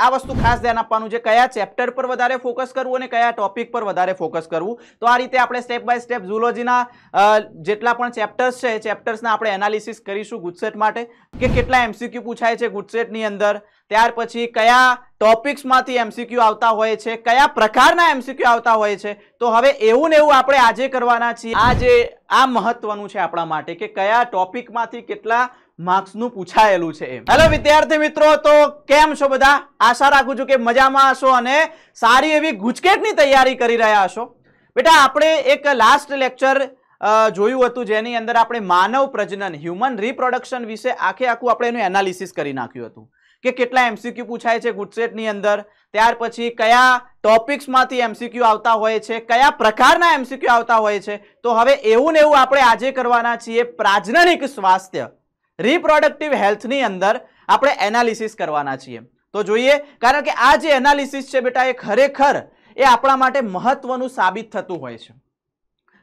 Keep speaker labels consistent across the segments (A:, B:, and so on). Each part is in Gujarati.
A: આ વસ્તુ ખાસ ધ્યાન આપવાનું છે કયા ચેપ્ટર પર વધારે ફોકસ કરવું અને કયા ટોપિક પર વધારે ફોકસ કરવું તો આ રીતે આપણે સ્ટેપ બાય સ્ટેપ ઝુલોજીના જેટલા પણ ચેપ્ટર્સ છે ચેપ્ટર્સના આપણે એનાલિસિસ કરીશું ગુજસેટ માટે કે કેટલા એમસીક્યુ પૂછાય છે ગુજસેટની અંદર ત્યાર પછી કયા ટોપિક્સમાંથી એમસીક્યુ આવતા હોય છે કયા પ્રકારના એમસીક્યુ આવતા હોય છે તો હવે એવું ને એવું આપણે આજે કરવાના છીએ આ જે આ મહત્વનું છે આપણા માટે કે કયા ટોપિકમાંથી કેટલા માર્ક્સનું પૂછાયેલું છે એમ હેલો વિદ્યાર્થી મિત્રો તો કેમ છો બધા આશા રાખું છું કે મજામાં હશો અને સારી એવી ગુજકેટની તૈયારી કરી રહ્યા હશો બેટા આપણે એક લાસ્ટ લેક્ચર જોયું હતું જેની અંદર આપણે માનવ પ્રજનન હ્યુમન રિપ્રોડક્શન વિશે આખે આખું આપણે એનું એનાલિસિસ કરી નાખ્યું હતું કે કેટલા એમસીક્યુ પૂછાય છે ગુજસેટની અંદર ત્યાર પછી કયા ટોપિક્સમાંથી એમસીક્યુ આવતા હોય છે કયા પ્રકારના એમસીક્યુ આવતા હોય છે તો હવે એવું ને એવું આપણે આજે કરવાના છીએ પ્રાજનનિક સ્વાસ્થ્ય રિપ્રોડક્ટિવ હેલ્થની અંદર આપણે એનાલિસિસ કરવાના છીએ તો જોઈએ કારણ કે આ જે એનાલિસિસ છે બેટા એ ખરેખર એ આપણા માટે મહત્વનું સાબિત થતું હોય છે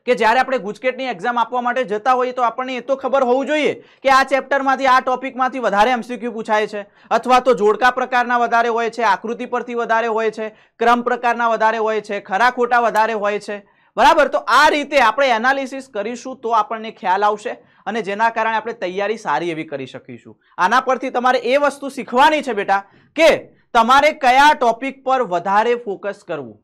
A: કે જ્યારે આપણે ગુજકેટની એક્ઝામ આપવા માટે જતા હોઈએ તો આપણને એ તો ખબર હોવું જોઈએ કે આ ચેપ્ટરમાંથી આ ટોપિકમાંથી વધારે એમસીક્યુ પૂછાય છે અથવા તો જોડકા પ્રકારના વધારે હોય છે આકૃતિ પરથી વધારે હોય છે ક્રમ પ્રકારના વધારે હોય છે ખરા ખોટા વધારે હોય છે બરાબર તો આ રીતે આપણે એનાલિસિસ કરીશું તો આપણને ખ્યાલ આવશે અને જેના કારણે આપણે તૈયારી સારી એવી કરી શકીશું આના પરથી તમારે એ વસ્તુ શીખવાની છે બેટા કે તમારે કયા ટોપિક પર વધારે ફોકસ કરવું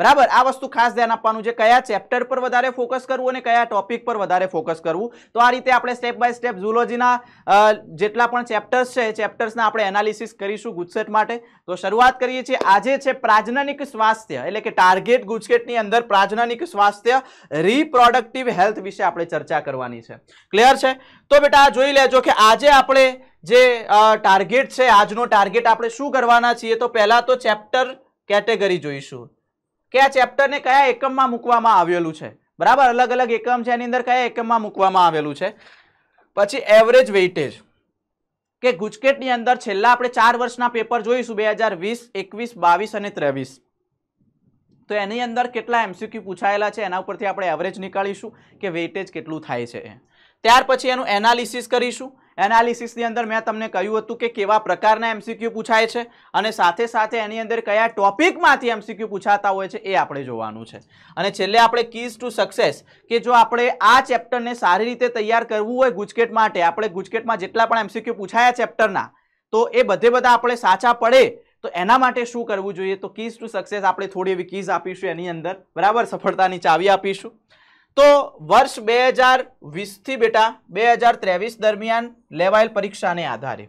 A: બરાબર આ વસ્તુ ખાસ ધ્યાન આપવાનું છે કયા ચેપ્ટર પર વધારે ફોકસ કરવું અને કયા ટોપિક પર વધારે ફોકસ કરવું તો આ રીતે આપણે સ્ટેપ બાય સ્ટેપ ઝુલોજીના જેટલા પણ ચેપ્ટર્સ છે ચેપ્ટર્સના આપણે એનાલિસિસ કરીશું ગુજસેટ માટે તો શરૂઆત કરીએ છીએ આજે છે પ્રાજનનિક સ્વાસ્થ્ય એટલે કે ટાર્ગેટ ગુજકેટની અંદર પ્રાજનનિક સ્વાસ્થ્ય રિપ્રોડક્ટિવ હેલ્થ વિશે આપણે ચર્ચા કરવાની છે ક્લિયર છે તો બેટા જોઈ લેજો કે આજે આપણે જે ટાર્ગેટ છે આજનો ટાર્ગેટ આપણે શું કરવાના છીએ તો પહેલાં તો ચેપ્ટર કેટેગરી જોઈશું કે આ ચેપ્ટરને કયા એકમમાં મૂકવામાં આવેલું છે બરાબર અલગ અલગ એકમ છે એની અંદર કયા એકમમાં મૂકવામાં આવેલું છે પછી એવરેજ વેઇટેજ કે ગુજકેટની અંદર છેલ્લા આપણે ચાર વર્ષના પેપર જોઈશું બે હજાર વીસ એકવીસ બાવીસ અને ત્રેવીસ તો એની અંદર કેટલા એમસીક્યુ પૂછાયેલા છે એના ઉપરથી આપણે એવરેજ નીકાળીશું કે વેઇટેજ કેટલું થાય છે એ ત્યાર પછી એનું એનાલિસિસ કરીશું એનાલિસિસની અંદર મેં તમને કહ્યું હતું કે કેવા પ્રકારના એમસીક્યુ પૂછાય છે અને સાથે સાથે એની અંદર કયા ટોપિકમાંથી એમસીક્યુ પૂછાતા હોય છે એ આપણે જોવાનું છે અને છેલ્લે આપણે કીઝ ટુ સક્સેસ કે જો આપણે આ ચેપ્ટરને સારી રીતે તૈયાર કરવું હોય ગુજકેટ માટે આપણે ગુજકેટમાં જેટલા પણ એમસીક્યુ પૂછાયા ચેપ્ટરના તો એ બધે બધા આપણે સાચા પડે તો એના માટે શું કરવું જોઈએ તો કીઝ ટુ સક્સેસ આપણે થોડી એવી કીઝ આપીશું એની અંદર બરાબર સફળતાની ચાવી આપીશું તો વર્ષ બે હજાર વીસથી બેટા બે હજાર ત્રેવીસ દરમિયાન લેવાયેલ પરીક્ષાને આધારે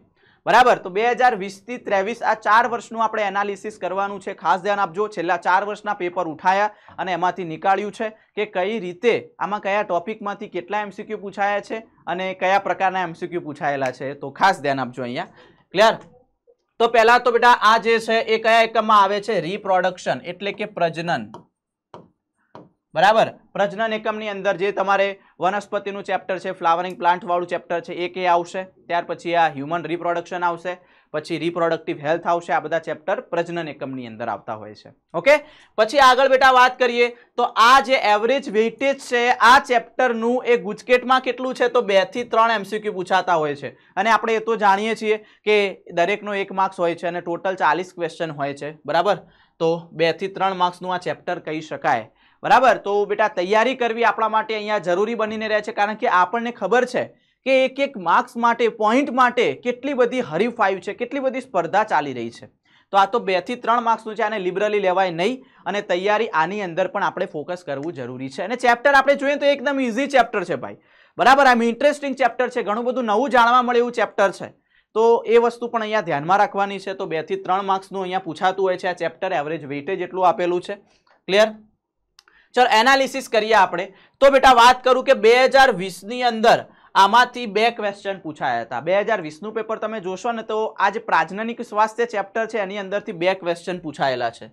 A: બરાબર તો બે હજાર વીસથી ત્રેવીસ આ ચાર વર્ષનું આપણે એનાલિસિસ કરવાનું છે ખાસ ધ્યાન આપજો છેલ્લા ચાર વર્ષના પેપર ઉઠાયા અને એમાંથી નીકાળ્યું છે કે કઈ રીતે આમાં કયા ટોપિકમાંથી કેટલા એમસીક્યુ પૂછાયા છે અને કયા પ્રકારના એમસીક્યુ પૂછાયેલા છે તો ખાસ ધ્યાન આપજો અહીંયા ક્લિયર તો પહેલાં તો બેટા આ જે છે એ કયા એકમમાં આવે છે રિપ્રોડક્શન એટલે કે પ્રજનન બરાબર પ્રજનન એકમની અંદર જે તમારે વનસ્પતિનું ચેપ્ટર છે ફ્લાવરિંગ પ્લાન્ટવાળું ચેપ્ટર છે એ કે આવશે ત્યાર પછી આ હ્યુમન રિપ્રોડક્શન આવશે પછી રિપ્રોડક્ટિવ હેલ્થ આવશે આ બધા ચેપ્ટર પ્રજનન એકમની અંદર આવતા હોય છે ઓકે પછી આગળ બેટા વાત કરીએ તો આ જે એવરેજ વેઇટેજ છે આ ચેપ્ટરનું એ ગુજકેટમાં કેટલું છે તો બેથી ત્રણ એમસીક્યુ પૂછાતા હોય છે અને આપણે એ તો જાણીએ છીએ કે દરેકનો એક માર્ક્સ હોય છે અને ટોટલ ચાલીસ ક્વેશ્ચન હોય છે બરાબર તો બેથી ત્રણ માર્ક્સનું આ ચેપ્ટર કહી શકાય બરાબર તો બેટા તૈયારી કરવી આપણા માટે અહીંયા જરૂરી બનીને રહે છે કારણ કે આપણને ખબર છે કે એક એક માર્ક્સ માટે પોઈન્ટ માટે કેટલી બધી હરીફાઈ છે કેટલી બધી સ્પર્ધા ચાલી રહી છે તો આ તો બેથી ત્રણ માર્ક્સનું છે આને લિબરલી લેવાય નહીં અને તૈયારી આની અંદર પણ આપણે ફોકસ કરવું જરૂરી છે અને ચેપ્ટર આપણે જોઈએ તો એકદમ ઇઝી ચેપ્ટર છે ભાઈ બરાબર આમ ઇન્ટરેસ્ટિંગ ચેપ્ટર છે ઘણું બધું નવું જાણવા મળે એવું ચેપ્ટર છે તો એ વસ્તુ પણ અહીંયા ધ્યાનમાં રાખવાની છે તો બેથી ત્રણ માર્ક્સનું અહીંયા પૂછાતું હોય છે આ ચેપ્ટર એવરેજ વેઇટેજ એટલું આપેલું છે ક્લિયર ચાલો એનાલિસિસ કરીએ આપણે તો બેટા વાત કરું કે બે હજાર વીસની અંદર આમાંથી બે ક્વેશ્ચન પૂછાયા હતા બે હજાર વીસનું પેપર તમે જોશો ને તો આ જે પ્રાજ્ઞાનિક સ્વાસ્થ્ય ચેપ્ટર છે એની અંદરથી બે ક્વેશ્ચન પૂછાયેલા છે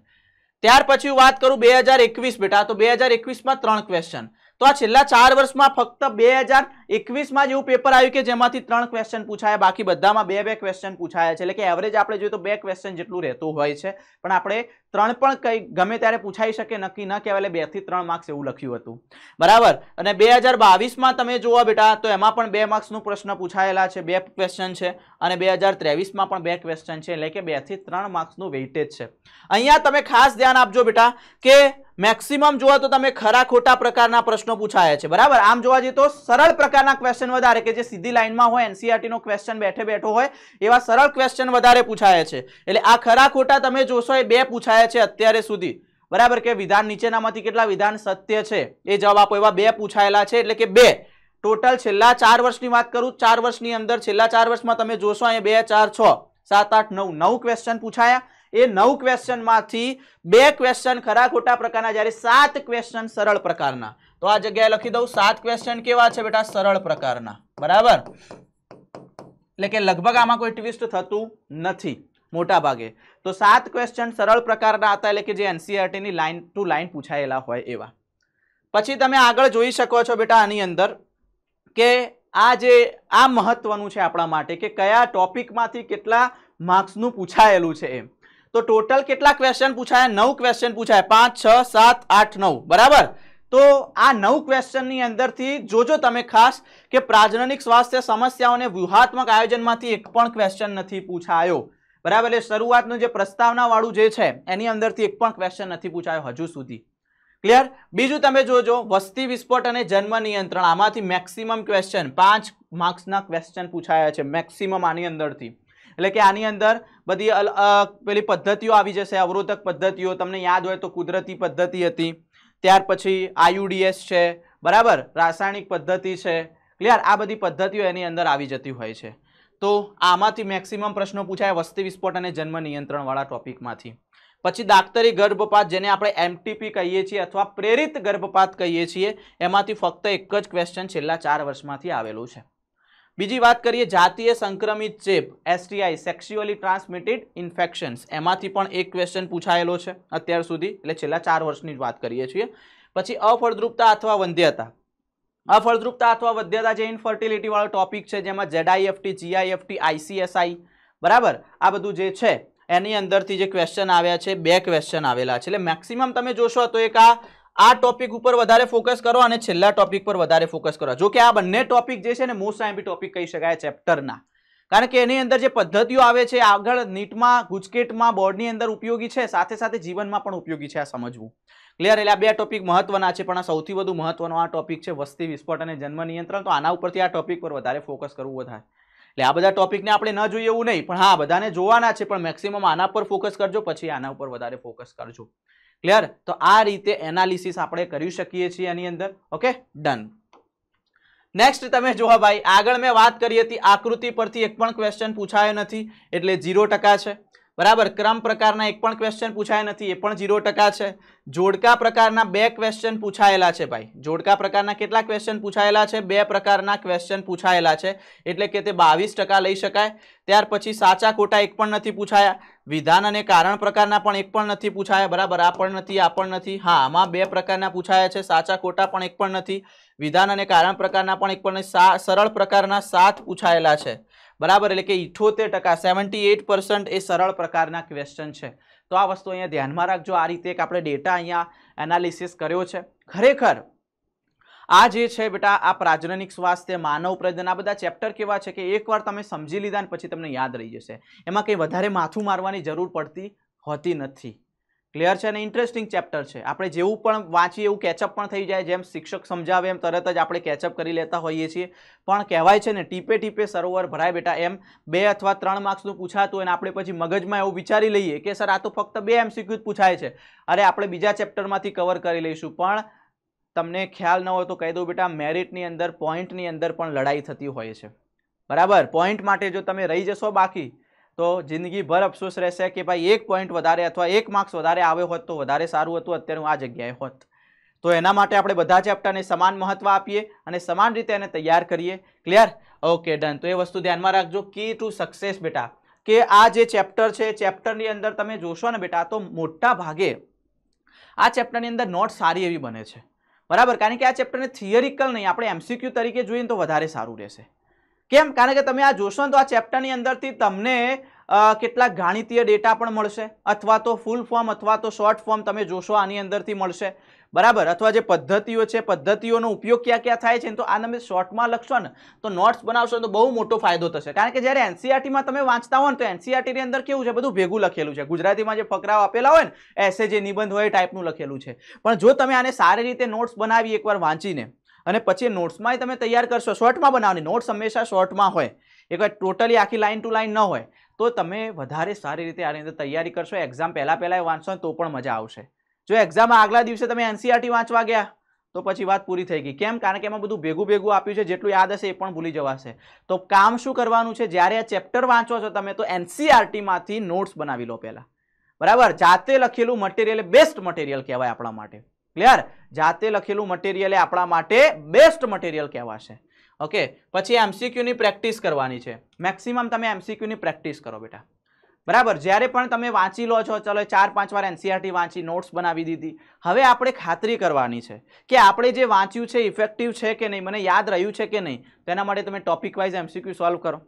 A: ત્યાર પછી વાત કરું બે હજાર એકવીસ બેટા તો બે હજાર એકવીસમાં ત્રણ ક્વેશ્ચન તો આ છેલ્લા ચાર વર્ષમાં ફક્ત બે હજાર એકવીસમાં જેવું પેપર આવ્યું કે જેમાંથી ત્રણ ક્વેશ્ચન પૂછાયા બાકી બધામાં બે બે ક્વેશ્ચન પૂછાયા છે એટલે કે એવરેજ આપણે જોઈએ તો બે ક્વેશ્ચન જેટલું રહેતું હોય છે પણ આપણે ત્રણ પણ કંઈ ગમે ત્યારે પૂછાઈ શકે નક્કી ન કહેવાય એટલે બેથી ત્રણ માર્ક્સ એવું લખ્યું હતું બરાબર અને બે હજાર તમે જોવા બેટા તો એમાં પણ બે માર્ક્સનું પ્રશ્ન પૂછાયેલા છે બે ક્વેશ્ચન છે અને બે હજાર ત્રેવીસમાં પણ બે ક્વેશ્ચન છે એટલે કે બેથી ત્રણ માર્ક્સનું વેઇટેજ છે અહીંયા તમે ખાસ ધ્યાન આપજો બેટા કે મેક્સિમમ જોવા તો તમે ખરા ખોટા પ્રકારના પ્રશ્નો પૂછાયા છે બરાબર આમ જોવા જઈએ તો સરળ પ્રકાર પ્રકારના ક્વેશ્ચન વધારે કે જે સીધી લાઇનમાં હોય એનસીઆરટી નો ક્વેશ્ચન બેઠે બેઠો હોય એવા સરળ ક્વેશ્ચન વધારે પૂછાયા છે એટલે આ ખરા ખોટા તમે જોશો એ બે પૂછાયા છે અત્યારે સુધી બરાબર કે વિધાન નીચેનામાંથી કેટલા વિધાન સત્ય છે એ જવાબ આપો એવા બે પૂછાયેલા છે એટલે કે બે ટોટલ છેલ્લા ચાર વર્ષની વાત કરું ચાર વર્ષની અંદર છેલ્લા ચાર વર્ષમાં તમે જોશો અહીંયા બે ચાર છ સાત આઠ નવ નવ ક્વેશ્ચન પૂછાયા એ નવ ક્વેશ્ચનમાંથી બે ક્વેશ્ચન ખરા ખોટા પ્રકારના જ્યારે સાત ક્વેશ્ચન સરળ પ્રકારના તો આ જગ્યાએ લખી દઉં સાત ક્વેશ્ચન કેવા છે બેટા સરળ પ્રકારના બરાબર એટલે કે લગભગ આમાં કોઈ ટ્વિસ્ટ થતું નથી મોટા ભાગે તો સાત ક્વેશ્ચન સરળ પ્રકારના હતા એટલે કે જે એનસીઆરટીની લાઇન ટુ લાઇન પૂછાયેલા હોય એવા પછી તમે આગળ જોઈ શકો છો બેટા આની અંદર કે આ જે આ મહત્વનું છે આપણા માટે કે કયા ટોપિકમાંથી કેટલા માર્ક્સનું પૂછાયેલું છે એમ તો ટોટલ કેટલા ક્વેશ્ચન પૂછાય નવ ક્વેશ્ચન પૂછાય પાંચ છ સાત આઠ નવ બરાબર તો આ નવ ક્વેશ્ચનની અંદરથી જોજો તમે ખાસ કે પ્રાજનનિક સ્વાસ્થ્ય સમસ્યાઓને વ્યૂહાત્મક આયોજનમાંથી એક પણ ક્વેશ્ચન નથી પૂછાયો બરાબર એટલે શરૂઆતનું જે પ્રસ્તાવનાવાળું જે છે એની અંદરથી એક પણ ક્વેશ્ચન નથી પૂછાયો હજુ સુધી ક્લિયર બીજું તમે જોજો વસ્તી વિસ્ફોટ અને જન્મ નિયંત્રણ આમાંથી મેક્સિમમ ક્વેશ્ચન પાંચ માર્ક્સના ક્વેશ્ચન પૂછાયા છે મેક્સિમમ આની અંદરથી એટલે કે આની અંદર બધી પેલી પદ્ધતિઓ આવી જશે અવરોધક પદ્ધતિઓ તમને યાદ હોય તો કુદરતી પદ્ધતિ હતી ત્યાર પછી આયુડીએસ છે બરાબર રાસાયણિક પદ્ધતિ છે ક્લિયર આ બધી પદ્ધતિઓ એની અંદર આવી જતી હોય છે તો આમાંથી મેક્સિમમ પ્રશ્નો પૂછાય વસ્તી વિસ્ફોટ અને જન્મ નિયંત્રણવાળા ટોપિકમાંથી પછી દાખતરી ગર્ભપાત જેને આપણે એમટીપી કહીએ છીએ અથવા પ્રેરિત ગર્ભપાત કહીએ છીએ એમાંથી ફક્ત એક જ ક્વેશ્ચન છેલ્લા ચાર વર્ષમાંથી આવેલું છે બીજી વાત કરીએ જાતીય સંક્રમિત ચેપ એસટીઆઈ સેક્સ્યુઅલી ટ્રાન્સમિટેડ ઇન્ફેક્શન્સ એમાંથી પણ એક ક્વેશ્ચન પૂછાયેલો છે અત્યાર સુધી એટલે છેલ્લા ચાર વર્ષની વાત કરીએ છીએ પછી અફળદ્રુપતા અથવા વંધ્યતા અફળદ્રુપતા અથવા વધ્યતા જે ઇન્ફર્ટિલિટીવાળો ટોપિક છે જેમાં જેડઆઈએફટી જીઆઈએફટી આઈસીએસઆઈ બરાબર આ બધું જે છે એની અંદરથી જે ક્વેશ્ચન આવ્યા છે બે ક્વેશ્ચન આવેલા છે એટલે મેક્સિમમ તમે જોશો તો એક આ આ ટોપિક ઉપર વધારે ફોકસ કરો અને છેલ્લા ટોપિક પર વધારે ફોકસ કરો જો કે આ બંને ટોપિક જે છે ને મોસ્ટ આઈમ્પી ટોપિક કહી શકાય ચેપ્ટરના કારણ કે એની અંદર જે પદ્ધતિઓ આવે છે આગળ નીટમાં ગુજકેટમાં બોર્ડની અંદર ઉપયોગી છે સાથે સાથે જીવનમાં પણ ઉપયોગી છે આ સમજવું ક્લિયર એટલે આ બે ટોપિક મહત્વના છે પણ આ સૌથી વધુ મહત્વનો આ ટોપિક છે વસ્તી વિસ્ફોટ અને જન્મ નિયંત્રણ તો આના ઉપરથી આ ટોપિક પર વધારે ફોકસ કરવું વધારે એટલે આ બધા ટોપિકને આપણે ન જોઈએ એવું નહીં પણ હા બધાને જોવાના છે પણ મેક્સિમમ આના પર ફોકસ કરજો પછી આના ઉપર વધારે ફોકસ કરજો ક્લિયર તો આ રીતે એનાલિસિસ આપણે કરી શકીએ છીએ એની અંદર ઓકે ડન નેક્સ્ટ તમે જોવા ભાઈ આગળ મેં વાત કરી હતી આકૃતિ પરથી એક પણ ક્વેશ્ચન પૂછાયો નથી એટલે ઝીરો છે બરાબર ક્રમ પ્રકારના એક પણ ક્વેશ્ચન પૂછાય નથી એ પણ ઝીરો ટકા છે જોડકા પ્રકારના બે ક્વેશ્ચન પૂછાયેલા છે ભાઈ જોડકા પ્રકારના કેટલા ક્વેશ્ચન પૂછાયેલા છે બે પ્રકારના ક્વેશ્ચન પૂછાયેલા છે એટલે કે તે બાવીસ લઈ શકાય ત્યાર પછી સાચા ખોટા એક પણ નથી પૂછાયા વિધાન અને કારણ પ્રકારના પણ એક પણ નથી પૂછાયા બરાબર આ પણ નથી આ પણ નથી હા આમાં બે પ્રકારના પૂછાયા છે સાચા ખોટા પણ એક પણ નથી વિધાન અને કારણ પ્રકારના પણ એક પણ સરળ પ્રકારના સાત પૂછાયેલા છે બરાબર એટલે કે ઇઠોતેર ટકા સેવન્ટી એટ પર્સન્ટ એ સરળ પ્રકારના ક્વેશ્ચન છે તો આ વસ્તુ અહીંયા ધ્યાનમાં રાખજો આ રીતે એક આપણે ડેટા અહીંયા એનાલિસિસ કર્યો છે ખરેખર આ જે છે બેટા આ પ્રાજનિક સ્વાસ્થ્ય માનવ પ્રજનન આ બધા ચેપ્ટર કેવા છે કે એકવાર તમે સમજી લીધા ને પછી તમને યાદ રહી જશે એમાં કંઈ વધારે માથું મારવાની જરૂર પડતી હોતી નથી ક્લિયર છે અને ઇન્ટરેસ્ટિંગ ચેપ્ટર છે આપણે જેવું પણ વાંચીએ એવું કેચઅપ પણ થઈ જાય જેમ શિક્ષક સમજાવે એમ તરત જ આપણે કેચઅપ કરી લેતા હોઈએ છીએ પણ કહેવાય છે ને ટીપે ટીપે સરોવર ભરાય બેટા એમ બે અથવા ત્રણ માર્ક્સનું પૂછાતું અને આપણે પછી મગજમાં એવું વિચારી લઈએ કે સર આ તો ફક્ત બે એમસીક્યુ જ પૂછાય છે અરે આપણે બીજા ચેપ્ટરમાંથી કવર કરી લઈશું પણ તમને ખ્યાલ ન હોય તો કહી દઉં બેટા મેરિટની અંદર પોઈન્ટની અંદર પણ લડાઈ થતી હોય છે બરાબર પોઈન્ટ માટે જો તમે રહી જશો બાકી તો જિંદગીભર અફસોસ રહેશે કે ભાઈ એક પોઈન્ટ વધારે અથવા એક માર્ક્સ વધારે આવ્યો હોત તો વધારે સારું હતું અત્યારે આ જગ્યાએ હોત તો એના માટે આપણે બધા ચેપ્ટરને સમાન મહત્વ આપીએ અને સમાન રીતે એને તૈયાર કરીએ ક્લિયર ઓકે ડન તો એ વસ્તુ ધ્યાનમાં રાખજો કી ટુ સક્સેસ બેટા કે આ જે ચેપ્ટર છે ચેપ્ટરની અંદર તમે જોશો ને બેટા તો મોટા ભાગે આ ચેપ્ટરની અંદર નોટ સારી એવી બને છે બરાબર કારણ કે આ ચેપ્ટરને થિયરિકલ નહીં આપણે એમસીક્યુ તરીકે જોઈએ તો વધારે સારું રહેશે કેમ કારણ કે તમે આ જોશો ને તો આ ચેપ્ટરની અંદરથી તમને કેટલાક ગાણિતીય ડેટા પણ મળશે અથવા તો ફૂલ ફોર્મ અથવા તો શોર્ટ ફોર્મ તમે જોશો આની અંદરથી મળશે બરાબર અથવા જે પદ્ધતિઓ છે પદ્ધતિઓનો ઉપયોગ ક્યાં ક્યાં થાય છે તો આ તમે શોર્ટમાં લખશો ને તો નોટ્સ બનાવશો તો બહુ મોટો ફાયદો થશે કારણ કે જ્યારે એનસીઆરટીમાં e તમે વાંચતા હોય ને તો એનસીઆરટીની e અંદર કેવું છે બધું ભેગું લખેલું છે ગુજરાતીમાં જે ફકરાઓ આપેલા હોય ને એસે જે નિબંધ હોય ટાઈપનું લખેલું છે પણ જો તમે આને સારી રીતે નોટ્સ બનાવી એકવાર વાંચીને અને પછી નોટ્સમાં તમે તૈયાર કરશો શોર્ટમાં બનાવવાની નોટ્સ હંમેશા શોર્ટમાં હોય એકવાર ટોટલી આખી લાઇન ટુ લાઇન ન હોય તો તમે વધારે સારી રીતે આની અંદર તૈયારી કરશો એક્ઝામ પહેલાં પહેલાં વાંચશો તો પણ મજા આવશે જો એક્ઝામ આગલા દિવસે તમે એનસીઆરટી e વાંચવા ગયા તો પછી વાત પૂરી થઈ ગઈ કેમ કારણ કે એમાં બધું ભેગું ભેગું આપ્યું છે જેટલું યાદ હશે એ પણ ભૂલી જવાશે તો કામ શું કરવાનું છે જ્યારે આ ચેપ્ટર વાંચો છો તમે તો એનસીઆરટીમાંથી e નોટ્સ બનાવી લો પહેલાં બરાબર જાતે લખેલું મટીરિયલ બેસ્ટ મટીરિયલ કહેવાય આપણા માટે ક્લિયર જાતે લખેલું મટીરિયલ એ આપણા માટે બેસ્ટ મટીરિયલ કહેવાશે ઓકે પછી એમસીક્યુની પ્રેક્ટિસ કરવાની છે મેક્સિમમ તમે એમસીક્યુની પ્રેક્ટિસ કરો બેટા બરાબર જ્યારે પણ તમે વાંચી લો છો ચલો ચાર પાંચ વાર એનસીઆરટી વાંચી નોટ્સ બનાવી દીધી હવે આપણે ખાતરી કરવાની છે કે આપણે જે વાંચ્યું છે ઇફેક્ટિવ છે કે નહીં મને યાદ રહ્યું છે કે નહીં તેના માટે તમે ટોપિક વાઇઝ એમસીક્યુ સોલ્વ કરો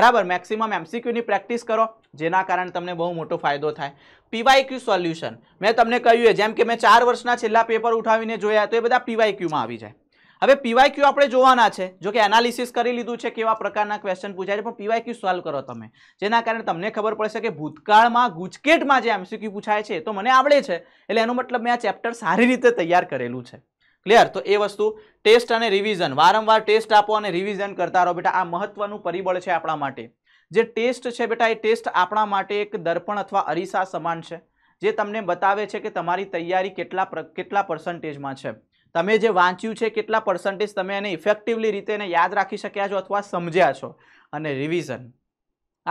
A: બરાબર મેક્સિમમ એમસીક્યુની પ્રેક્ટિસ કરો જેના કારણે તમને બહુ મોટો ફાયદો થાય પીવાયક્યુ સોલ્યુશન મેં તમને કહ્યું જેમ કે મેં ચાર વર્ષના છેલ્લા પેપર ઉઠાવીને જોયા તો એ બધા પીવાયક્યુમાં આવી જાય હવે પીવાય ક્યુ આપણે જોવાના છે જો કે એનાલિસિસ કરી લીધું છે કેવા પ્રકારના ક્વેશ્ચન પૂછાય છે પણ ક્યુ સોલ્વ કરો તમે જેના કારણે તમને ખબર પડશે કે ભૂતકાળમાં ગુજકેટમાં જે એમસીક્યુ પૂછાય છે તો મને આવડે છે એટલે એનો મતલબ મેં આ ચેપ્ટર સારી રીતે તૈયાર કરેલું છે ક્લિયર તો એ વસ્તુ ટેસ્ટ અને રિવિઝન વારંવાર ટેસ્ટ આપો અને રિવિઝન કરતા રહો બેટા આ મહત્વનું પરિબળ છે આપણા માટે જે ટેસ્ટ છે બેટા એ ટેસ્ટ આપણા માટે એક દર્પણ અથવા અરીસા સમાન છે જે તમને બતાવે છે કે તમારી તૈયારી કેટલા કેટલા પર્સન્ટેજમાં છે તમે જે વાંચ્યું છે કેટલા પર્સન્ટેજ તમે એને ઇફેક્ટિવલી રીતે એને યાદ રાખી શક્યા છો અથવા સમજ્યા છો અને રિવિઝન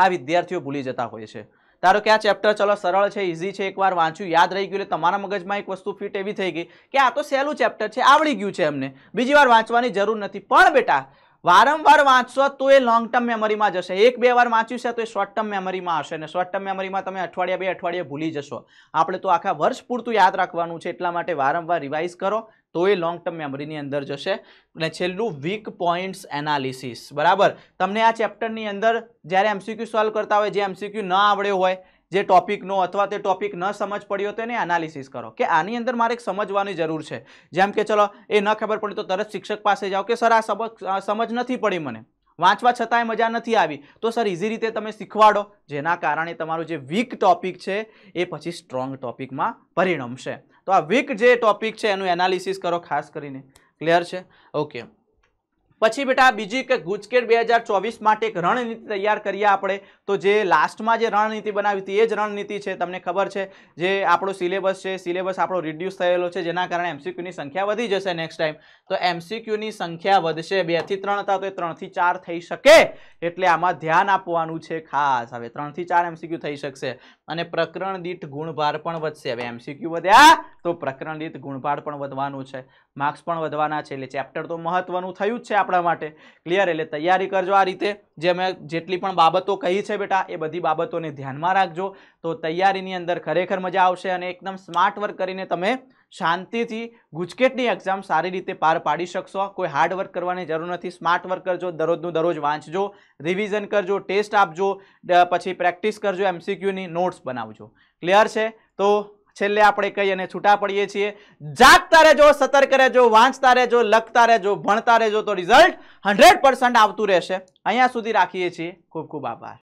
A: આ વિદ્યાર્થીઓ ભૂલી જતા હોય છે ધારો કે આ ચેપ્ટર ચલો સરળ છે ઇઝી છે એકવાર વાંચ્યું યાદ રહી ગયું એટલે તમારા મગજમાં એક વસ્તુ ફિટ એવી થઈ ગઈ કે આ તો સહેલું ચેપ્ટર છે આવડી ગયું છે એમને બીજી વાર વાંચવાની જરૂર નથી પણ બેટા વારંવાર વાંચશો તો એ લોંગ ટર્મ મેમરીમાં જશે એક બે વાર વાંચ્યું છે તો એ શોર્ટ ટર્મ મેમરીમાં હશે અને શોર્ટ ટર્મ મેમરીમાં તમે અઠવાડિયા બે અઠવાડિયા ભૂલી જશો આપણે તો આખા વર્ષ પૂરતું યાદ રાખવાનું છે એટલા માટે વારંવાર રિવાઇઝ કરો તો એ લોંગ ટર્મ મેમરીની અંદર જશે અને છેલ્લું વીક પોઈન્ટ્સ એનાલિસિસ બરાબર તમને આ ચેપ્ટરની અંદર જ્યારે એમસીક્યુ સોલ્વ કરતા હોય જે એમસીક્યુ ન આવડ્યો હોય જે ટોપિકનો અથવા તે ટોપિક ન સમજ પડ્યો તો એને એનાલિસિસ કરો કે આની અંદર મારે સમજવાની જરૂર છે જેમ કે ચલો એ ન ખબર પડી તો તરત શિક્ષક પાસે જાઓ કે સર આ સબક સમજ નથી પડી મને વાંચવા છતાંય મજા નથી આવી તો સર ઇઝી રીતે તમે શીખવાડો જેના કારણે તમારું જે વીક ટોપિક છે એ પછી સ્ટ્રોંગ ટોપિકમાં પરિણમશે તો આ વીક જે ટોપિક છે એનું એનાલિસિસ કરો ખાસ કરીને ક્લિયર છે ઓકે પછી બેટા બીજી કે ગુજકેટ બે હજાર ચોવીસ માટે એક રણનીતિ તૈયાર કરીએ આપણે તો જે લાસ્ટમાં જે રણનીતિ બનાવી હતી એ જ રણનીતિ છે તમને ખબર છે જે આપણો સિલેબસ છે સિલેબસ આપણો રિડ્યુસ થયેલો છે જેના કારણે એમસીક્યુની સંખ્યા વધી જશે નેક્સ્ટ ટાઈમ તો એમસીક્યુની સંખ્યા વધશે બેથી ત્રણ હતા તો એ ત્રણથી ચાર થઈ શકે એટલે આમાં ધ્યાન આપવાનું છે ખાસ હવે ત્રણથી ચાર એમસીક્યુ થઈ શકશે અને પ્રકરણ દીઠ ગુણભાર પણ વધશે હવે એમસીક્યુ વધ્યા તો પ્રકરણ દીઠ ગુણભાર પણ વધવાનું છે માર્ક્સ પણ વધવાના છે એટલે ચેપ્ટર તો મહત્વનું થયું જ છે આપણા માટે ક્લિયર એટલે તૈયારી કરજો આ રીતે જે મેં જેટલી પણ બાબતો કહી છે બેટા એ બધી બાબતોને ધ્યાનમાં રાખજો તો તૈયારીની અંદર ખરેખર મજા આવશે અને એકદમ સ્માર્ટ વર્ક કરીને તમે શાંતિથી ગુજકેટની એક્ઝામ સારી રીતે પાર પાડી શકશો કોઈ હાર્ડ કરવાની જરૂર નથી સ્માર્ટ વર્ક કરજો દરરોજનું દરરોજ વાંચજો રિવિઝન કરજો ટેસ્ટ આપજો પછી પ્રેક્ટિસ કરજો એમસીક્યુની નોટ્સ બનાવજો ક્લિયર છે તો છેલ્લે આપણે કહી અને છૂટા પડીએ છીએ જાગતા રહેજો સતર્ક રહેજો વાંચતા રહેજો લખતા રહેજો ભણતા રહેજો તો રિઝલ્ટ હંડ્રેડ આવતું રહેશે અહીંયા સુધી રાખીએ છીએ ખૂબ ખૂબ આભાર